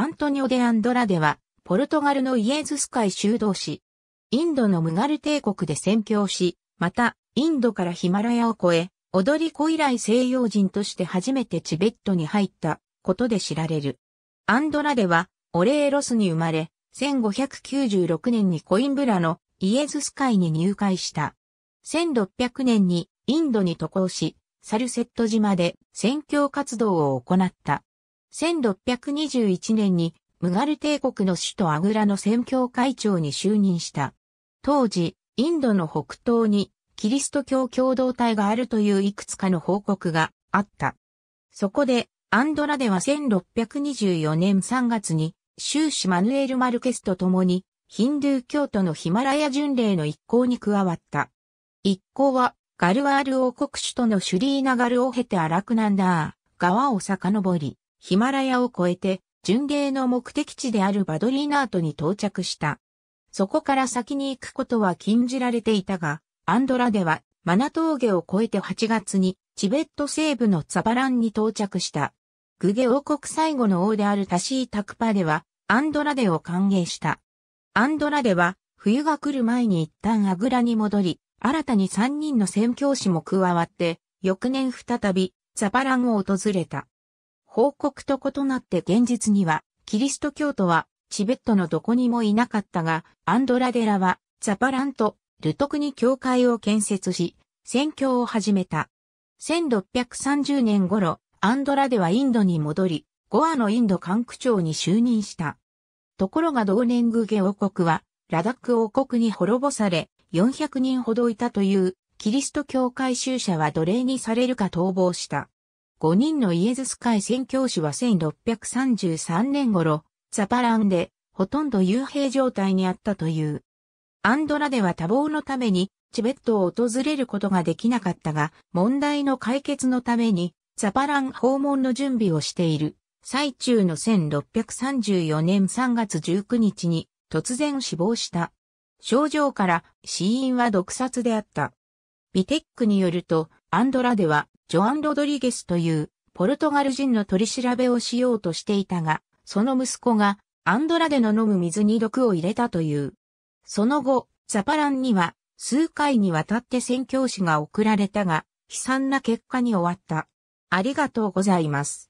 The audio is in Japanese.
アントニオ・デ・アンドラデは、ポルトガルのイエズス会修道士。インドのムガル帝国で宣教し、また、インドからヒマラヤを越え、踊り子以来西洋人として初めてチベットに入ったことで知られる。アンドラデは、オレーロスに生まれ、1596年にコインブラのイエズス会に入会した。1600年にインドに渡航し、サルセット島で宣教活動を行った。1621年にムガル帝国の首都アグラの宣教会長に就任した。当時、インドの北東にキリスト教共同体があるといういくつかの報告があった。そこで、アンドラでは1624年3月に、修士マヌエル・マルケスと共に、ヒンドゥー教徒のヒマラヤ巡礼の一行に加わった。一行は、ガルワール王国首都のシュリーナガルを経てアラクナンダー、川を遡り、ヒマラヤを越えて、巡礼の目的地であるバドリーナートに到着した。そこから先に行くことは禁じられていたが、アンドラでは、マナ峠を越えて8月に、チベット西部のツァバランに到着した。グゲ王国最後の王であるタシー・タクパでは、アンドラデを歓迎した。アンドラデは、冬が来る前に一旦アグラに戻り、新たに3人の宣教師も加わって、翌年再び、ザパランを訪れた。報告と異なって現実には、キリスト教徒はチベットのどこにもいなかったが、アンドラデラはザパランとルトクに教会を建設し、宣教を始めた。1630年頃、アンドラデはインドに戻り、ゴアのインド管区長に就任した。ところが同年グゲ王国は、ラダック王国に滅ぼされ、400人ほどいたという、キリスト教会宗者は奴隷にされるか逃亡した。5人のイエズス会宣教師は1633年頃、ザパランで、ほとんど幽閉状態にあったという。アンドラでは多忙のために、チベットを訪れることができなかったが、問題の解決のために、ザパラン訪問の準備をしている。最中の1634年3月19日に突然死亡した。症状から死因は毒殺であった。ビテックによると、アンドラではジョアン・ロドリゲスというポルトガル人の取り調べをしようとしていたが、その息子がアンドラデの飲む水に毒を入れたという。その後、ザパランには数回にわたって宣教師が送られたが、悲惨な結果に終わった。ありがとうございます。